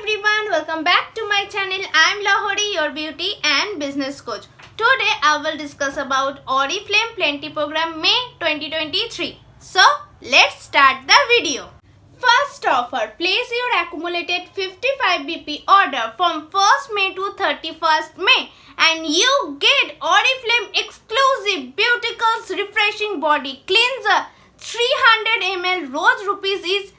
everyone welcome back to my channel i'm lahori your beauty and business coach today i will discuss about oriflame plenty program may 2023 so let's start the video first offer place your accumulated 55 bp order from 1st may to 31st may and you get oriflame exclusive beauticals refreshing body cleanser 300 ml rose rupees is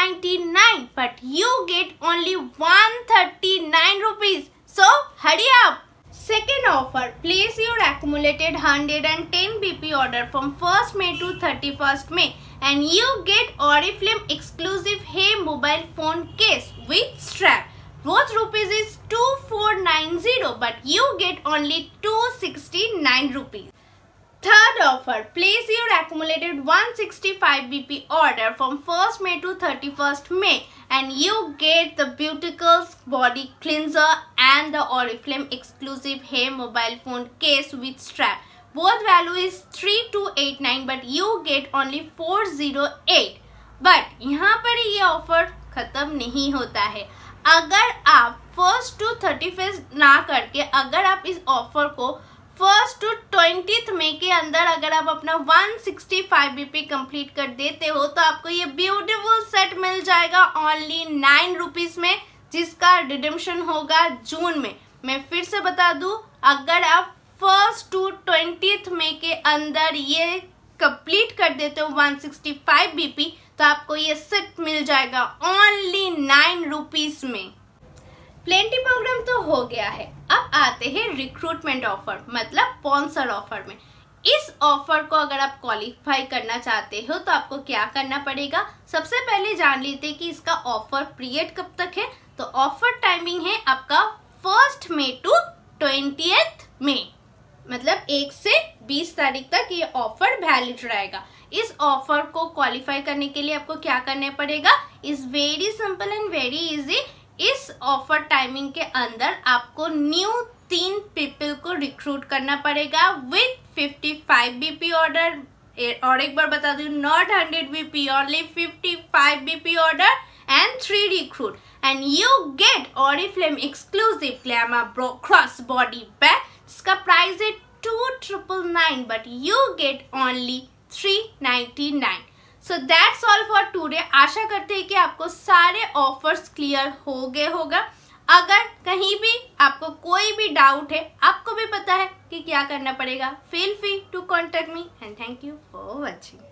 199 but you get only 139 rupees. So hurry up. Second offer, place your accumulated 110 BP order from 1st May to 31st May and you get Oriflame exclusive Hey mobile phone case with strap. Both rupees is 2490 but you get only 269 rupees. Third offer, place your accumulated 165 BP order from 1st May to 31st May and you get the Beauticals body cleanser and the Oriflame exclusive hair mobile phone case with strap. Both value is 3289 but you get only 408. but यहाँ पर ये offer ख़त्म नहीं होता है अगर आप first to thirty first ना करके अगर आप इस ऑफर को फर्स्ट टू ट्वेंटी मे के अंदर अगर आप अपना 165 सिक्सटी बीपी कम्प्लीट कर देते हो तो आपको ये ब्यूटीफुल सेट मिल जाएगा ओनली नाइन रुपीज़ में जिसका रिडम्शन होगा जून में मैं फिर से बता दूं अगर आप फर्स्ट टू ट्वेंटी मे के अंदर ये कंप्लीट कर देते हो 165 सिक्सटी बीपी तो आपको ये सेट मिल जाएगा ओनली नाइन रुपीज़ में प्लेंटी प्रोग्राम तो हो गया है अब आते हैं रिक्रूटमेंट ऑफर मतलब स्पॉन्सर ऑफर में इस ऑफर को अगर आप क्वालिफाई करना चाहते हो तो आपको क्या करना पड़ेगा सबसे पहले जान लेते कि इसका ऑफर पीरियड कब तक है तो ऑफर टाइमिंग है आपका first May to twenty May मतलब एक से बीस तारीख तक ये ऑफर वैलिड रहेगा इस ऑफर को क्वालिफाई करने के लिए आपको क्या करना पड़ेगा is very simple and very easy इस ऑफर टाइमिंग के अंदर आपको न्यू तीन पीपल को रिक्रूट करना पड़ेगा विथ 55 बीपी ऑर्डर और एक बार बता दू not 100 BP only 55 BP order and three recruit and you get और एक्सक्लूसिव ग्लैमा क्रॉस बॉडी बैग इसका प्राइस है two triple nine but you get only three ninety nine so that's all for today आशा करते हैं कि आपको सारे ऑफर्स क्लियर हो गए होगा अगर कहीं भी आपको कोई भी डाउट है आपको भी पता है कि क्या करना पड़ेगा feel free to contact me and thank you for watching